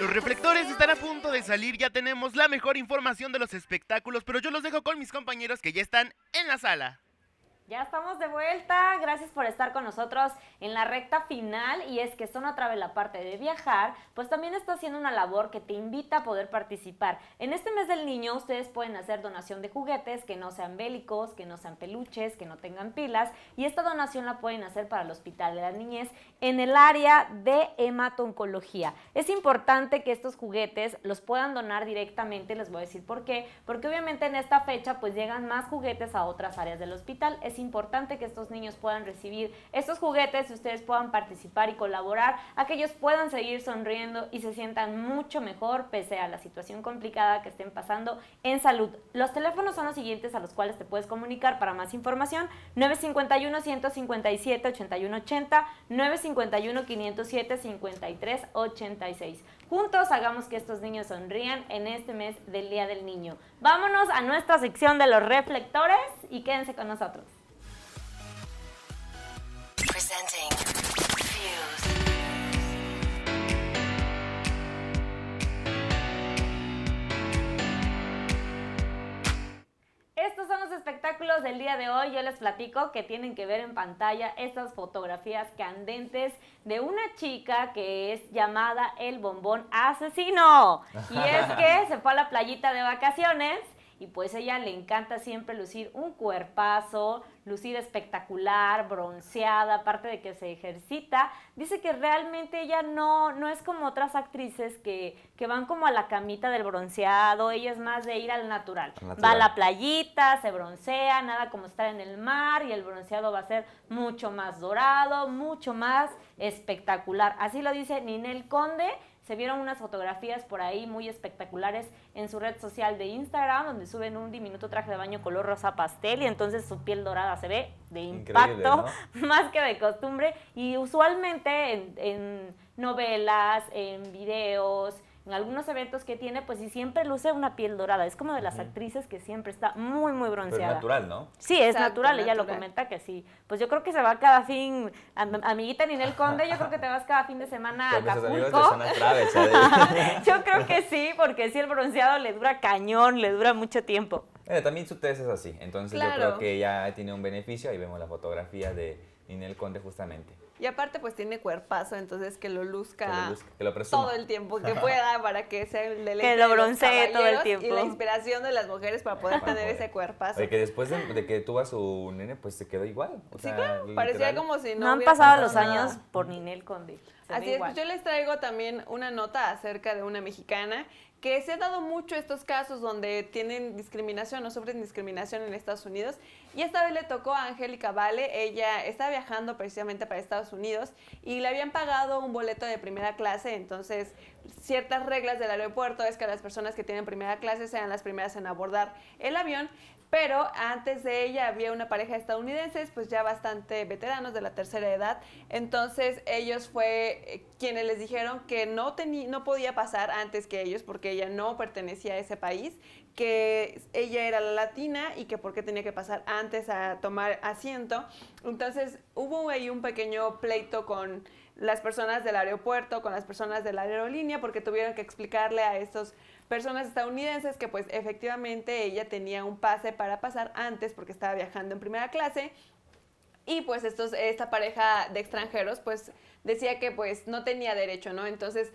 Los reflectores están a punto de salir, ya tenemos la mejor información de los espectáculos, pero yo los dejo con mis compañeros que ya están en la sala. Ya estamos de vuelta, gracias por estar con nosotros en la recta final y es que otra vez la parte de viajar, pues también está haciendo una labor que te invita a poder participar. En este mes del niño ustedes pueden hacer donación de juguetes que no sean bélicos, que no sean peluches, que no tengan pilas y esta donación la pueden hacer para el Hospital de la Niñez en el área de hematoncología. Es importante que estos juguetes los puedan donar directamente, les voy a decir por qué, porque obviamente en esta fecha pues llegan más juguetes a otras áreas del hospital. Es importante que estos niños puedan recibir estos juguetes que ustedes puedan participar y colaborar, a que ellos puedan seguir sonriendo y se sientan mucho mejor pese a la situación complicada que estén pasando en salud. Los teléfonos son los siguientes a los cuales te puedes comunicar para más información. 951-157-8180, 951-507-5386. Juntos hagamos que estos niños sonrían en este mes del Día del Niño. Vámonos a nuestra sección de los reflectores y quédense con nosotros. Estos son los espectáculos del día de hoy. Yo les platico que tienen que ver en pantalla estas fotografías candentes de una chica que es llamada el bombón asesino. Y es que se fue a la playita de vacaciones y pues ella le encanta siempre lucir un cuerpazo, lucir espectacular, bronceada, aparte de que se ejercita. Dice que realmente ella no, no es como otras actrices que, van como a la camita del bronceado, ella es más de ir al natural. natural. Va a la playita, se broncea, nada como estar en el mar y el bronceado va a ser mucho más dorado, mucho más espectacular. Así lo dice Ninel Conde se vieron unas fotografías por ahí muy espectaculares en su red social de Instagram, donde suben un diminuto traje de baño color rosa pastel y entonces su piel dorada se ve de impacto, más que de costumbre. Y usualmente en novelas, en videos, en algunos eventos que tiene, pues sí siempre luce una piel dorada. Es como de las actrices que siempre está muy, muy bronceada. Pero es natural, ¿no? Sí, es natural, ella lo comenta que sí. Pues yo creo que se va cada fin, amiguita Ninel Conde, yo creo que te vas cada fin de semana a Acapulco. yo creo que sí, porque sí el bronceado le dura cañón, le dura mucho tiempo. también su test es así, entonces yo creo que ya tiene un beneficio, ahí vemos la fotografía de Ninel Conde justamente. Y aparte pues tiene cuerpazo, entonces que lo luzca, todo el tiempo que pueda para que sea el deleite Que lo broncee todo el tiempo. Y la inspiración de las mujeres para poder tener ese cuerpazo. de que después de, que tuvo a su nene pues se quedó igual. sí, parecía como si no No han pasado los años por Ninel Conde. Así es, yo les traigo también una nota acerca de una mexicana que se ha dado mucho estos casos donde tienen discriminación o sufren discriminación en Estados Unidos. Y esta vez le tocó a Angélica Vale, ella está viajando precisamente para Estados Unidos y le habían pagado un boleto de primera clase, entonces ciertas reglas del aeropuerto es que las personas que tienen primera clase sean las primeras en abordar el avión pero antes de ella había una pareja de estadounidenses, pues ya bastante veteranos de la tercera edad, entonces ellos fue eh, quienes les dijeron que no, no podía pasar antes que ellos porque ella no pertenecía a ese país, que ella era la latina y que por qué tenía que pasar antes a tomar asiento. Entonces hubo ahí un pequeño pleito con las personas del aeropuerto, con las personas de la aerolínea, porque tuvieron que explicarle a estos personas estadounidenses que pues efectivamente ella tenía un pase para pasar antes porque estaba viajando en primera clase y pues estos, esta pareja de extranjeros pues decía que pues no tenía derecho, ¿no? Entonces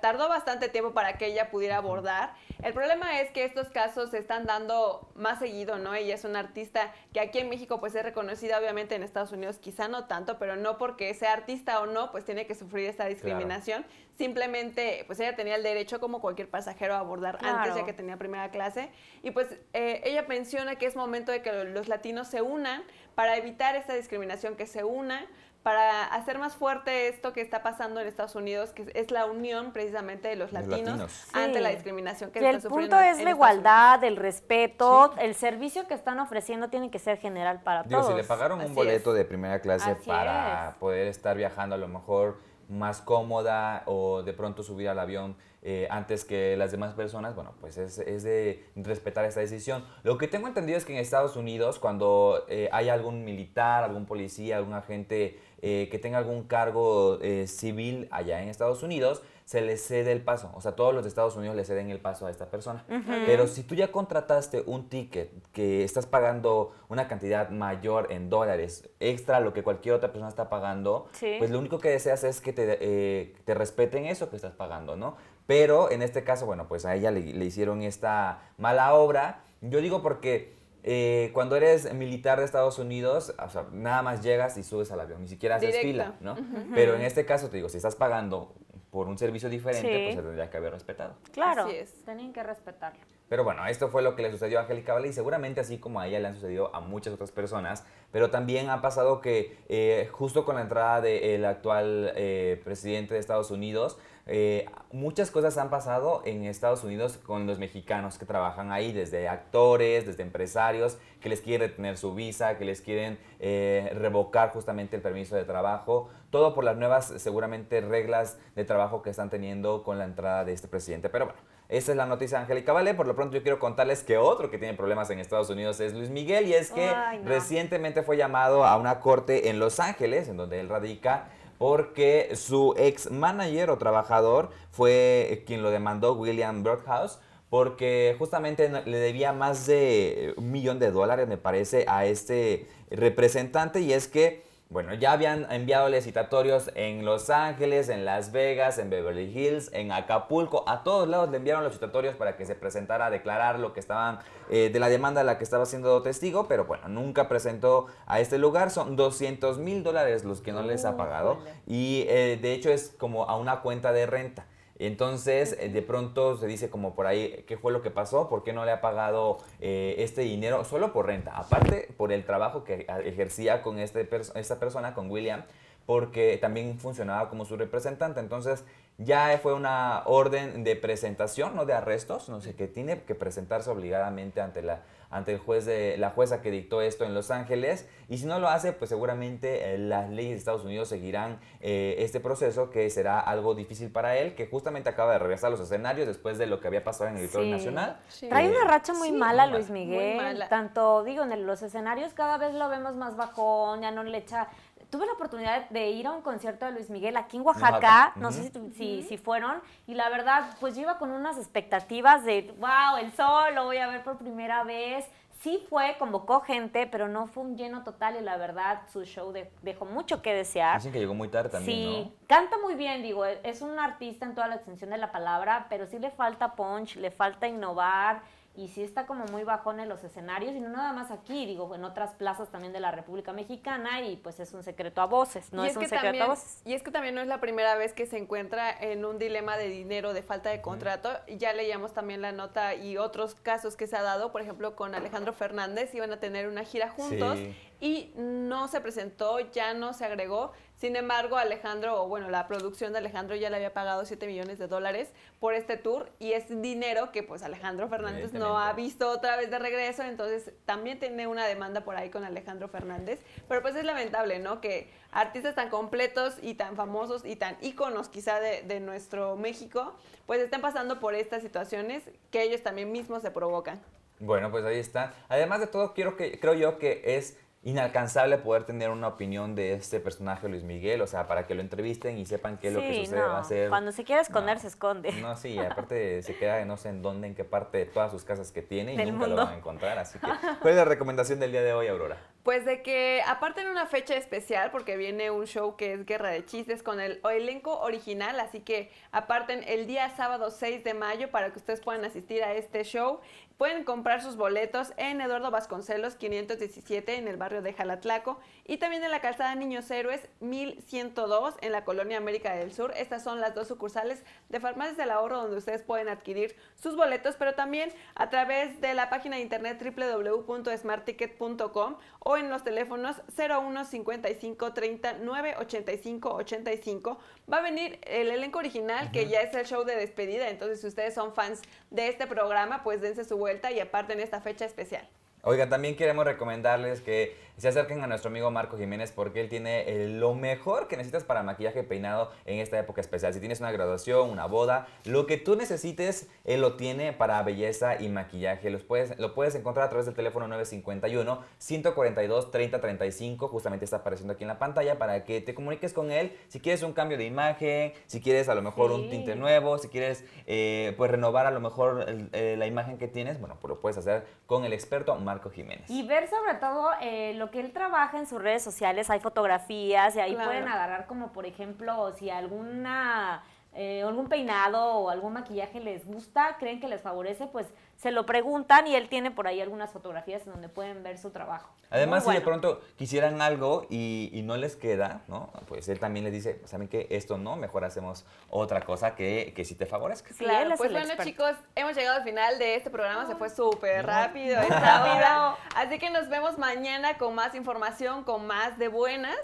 tardó bastante tiempo para que ella pudiera abordar. El problema es que estos casos se están dando más seguido, ¿no? Ella es una artista que aquí en México pues es reconocida, obviamente en Estados Unidos quizá no tanto, pero no porque sea artista o no, pues tiene que sufrir esta discriminación. Simplemente pues ella tenía el derecho como cualquier pasajero a abordar antes ya que tenía primera clase. Y pues eh, ella menciona que es momento de que los latinos se unan para evitar esta discriminación, que se unan para hacer más fuerte esto que está pasando en Estados Unidos, que es la unión precisamente de los latinos, ante la discriminación que están sufriendo. El punto es la igualdad, el respeto, el servicio que están ofreciendo tiene que ser general para Digo, todos. Si le pagaron un boleto de primera clase para poder estar viajando a lo mejor más cómoda o de pronto subir al avión eh, antes que las demás personas, bueno, pues es, de respetar esta decisión. Lo que tengo entendido es que en Estados Unidos, cuando eh, hay algún militar, algún policía, algún agente eh, que tenga algún cargo eh, civil allá en Estados Unidos, se le cede el paso. O sea, todos los de Estados Unidos le ceden el paso a esta persona. Pero si tú ya contrataste un ticket que estás pagando una cantidad mayor en dólares, extra a lo que cualquier otra persona está pagando, pues lo único que deseas es que eh, te, respeten eso que estás pagando, ¿no? Pero en este caso, bueno, pues a ella le hicieron esta mala obra. Yo digo porque eh, cuando eres militar de Estados Unidos, nada más llegas y subes al avión, ni siquiera haces fila, ¿no? Pero en este caso, te digo, si estás pagando por un servicio diferente, pues se tendría que haber respetado. Claro, tenían que respetarlo. Pero bueno, esto fue lo que le sucedió a Angélica Vale y seguramente así como a ella le han sucedido a muchas otras personas, pero también ha pasado que eh, justo con la entrada del actual eh, presidente de Estados Unidos, eh, muchas cosas han pasado en Estados Unidos con los mexicanos que trabajan ahí, desde actores, desde empresarios, que les quieren retener su visa, que les quieren eh, revocar justamente el permiso de trabajo, todo por las nuevas seguramente reglas de trabajo que están teniendo con la entrada de este presidente. Pero bueno, esa es la noticia de Angélica Vale. Por lo pronto yo quiero contarles que otro que tiene problemas en Estados Unidos es Luis Miguel y es que recientemente fue llamado a una corte en Los Ángeles, en donde él radica, porque su ex manager o trabajador fue eh, quien lo demandó, William Birdhouse, porque justamente le debía más de eh, un millón de dólares, me parece, a este representante y es que bueno, ya habían enviado citatorios en Los Ángeles, en Las Vegas, en Beverly Hills, en Acapulco. A todos lados le enviaron los citatorios para que se presentara a declarar lo que estaban eh, de la demanda a la que estaba siendo testigo, pero bueno, nunca presentó a este lugar. Son 200 mil dólares los que no les ha pagado. Y eh, de hecho es como a una cuenta de renta. Entonces, eh, de pronto se dice como por ahí, ¿qué fue lo que pasó? ¿Por qué no le ha pagado eh, este dinero solo por renta? Aparte, por el trabajo que ah, ejercía con este, esta persona, con William, porque también funcionaba como su representante. Entonces ya fue una orden de presentación, no de arrestos, no sé, que tiene que presentarse obligadamente ante la ante el juez de, la jueza que dictó esto en Los Ángeles y si no lo hace pues seguramente eh, las leyes de Estados Unidos seguirán eh, este proceso que será algo difícil para él que justamente acaba de regresar a los escenarios después de lo que había pasado en el Auditorio Nacional Hay trae una eh, racha muy mala Luis Miguel tanto digo en los escenarios cada vez lo vemos más bajón ya no le echa tuve la oportunidad de ir a un concierto de Luis Miguel aquí en Oaxaca, no sé si, fueron, y la verdad, pues yo iba con unas expectativas de, wow, el sol, lo voy a ver por primera vez. Sí fue, convocó gente, pero no fue un lleno total y la verdad su show dejó mucho que desear. Así que llegó muy tarde también. Sí, canta muy bien, digo, es un artista en toda la extensión de la palabra, pero sí le falta punch, le falta innovar y sí está como muy bajón en los escenarios, y no nada más aquí, digo, en otras plazas también de la República Mexicana, y pues es un secreto a voces, no es, un secreto a voces. Y es que también no es la primera vez que se encuentra en un dilema de dinero, de falta de contrato, ya leíamos también la nota y otros casos que se ha dado, por ejemplo, con Alejandro Fernández, iban a tener una gira juntos, y no se presentó, ya no se agregó, sin embargo, Alejandro, o bueno, la producción de Alejandro ya le había pagado 7 millones de dólares por este tour y es dinero que pues Alejandro Fernández no ha visto otra vez de regreso, entonces también tiene una demanda por ahí con Alejandro Fernández, pero pues es lamentable, ¿no? Que artistas tan completos y tan famosos y tan íconos quizá de, nuestro México, pues estén pasando por estas situaciones que ellos también mismos se provocan. Bueno, pues ahí está. Además de todo, quiero que, creo yo que es inalcanzable poder tener una opinión de este personaje Luis Miguel, o sea, para que lo entrevisten y sepan qué es lo que sucede. Va a ser, Cuando se quiere esconder, se esconde. No, sí, aparte se queda no sé en dónde, en qué parte de todas sus casas que tiene y nunca lo van a encontrar. Así que, ¿cuál es la recomendación del día de hoy, Aurora? Pues de que aparten una fecha especial porque viene un show que es Guerra de Chistes con el elenco original, así que aparten el día sábado 6 de mayo para que ustedes puedan asistir a este show Pueden comprar sus boletos en Eduardo Vasconcelos 517 en el barrio de Jalatlaco y también en la calzada Niños Héroes 1102 en la colonia América del Sur. Estas son las dos sucursales de Farmacias del Ahorro donde ustedes pueden adquirir sus boletos, pero también a través de la página de internet www.smartticket.com o en los teléfonos 0155 55 30 85 85. Va a venir el elenco original, que ya es el show de despedida. Entonces, si ustedes son fans de este programa, pues dense su y aparte en esta fecha especial. Oiga, también queremos recomendarles que se acerquen a nuestro amigo Marco Jiménez porque él tiene eh, lo mejor que necesitas para maquillaje peinado en esta época especial. Si tienes una graduación, una boda, lo que tú necesites, él lo tiene para belleza y maquillaje. Los puedes, lo puedes encontrar a través del teléfono 951-142-3035. Justamente está apareciendo aquí en la pantalla para que te comuniques con él. Si quieres un cambio de imagen, si quieres a lo mejor un tinte nuevo, si quieres eh, pues renovar a lo mejor eh, la imagen que tienes, bueno, pues lo puedes hacer con el experto Marco Jiménez. Y ver sobre todo lo lo que él trabaja en sus redes sociales hay fotografías y ahí pueden agarrar como, por ejemplo, si alguna eh, algún peinado o algún maquillaje les gusta, creen que les favorece, pues se lo preguntan y él tiene por ahí algunas fotografías en donde pueden ver su trabajo. Además, si de pronto quisieran algo y, no les queda, ¿no? Pues él también les dice, ¿saben qué? Esto no, mejor hacemos otra cosa que, que sí te favorezca. Claro, pues bueno, chicos, hemos llegado al final de este programa, se fue súper rápido esta Así que nos vemos mañana con más información, con más de buenas.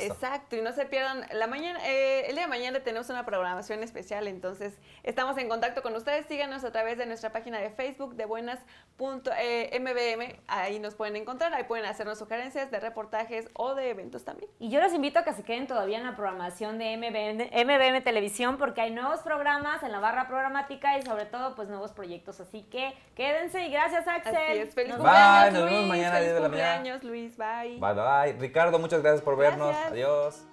Exacto, y no se pierdan, la mañana, eh, el día de mañana tenemos una programación especial, entonces estamos en contacto con ustedes, síganos a través de nuestra página de Facebook de Buenas Punto, MBM, eh, ahí nos pueden encontrar, ahí pueden hacernos sugerencias de reportajes o de eventos también. Y yo les invito a que se queden todavía en la programación de MBM, Televisión porque hay nuevos programas en la barra programática y sobre todo pues nuevos proyectos, así que quédense y gracias Axel. Así es, feliz cumpleaños bye, nos mañana feliz cumpleaños Luis, bye. Bye, Ricardo, muchas gracias por vernos, adiós.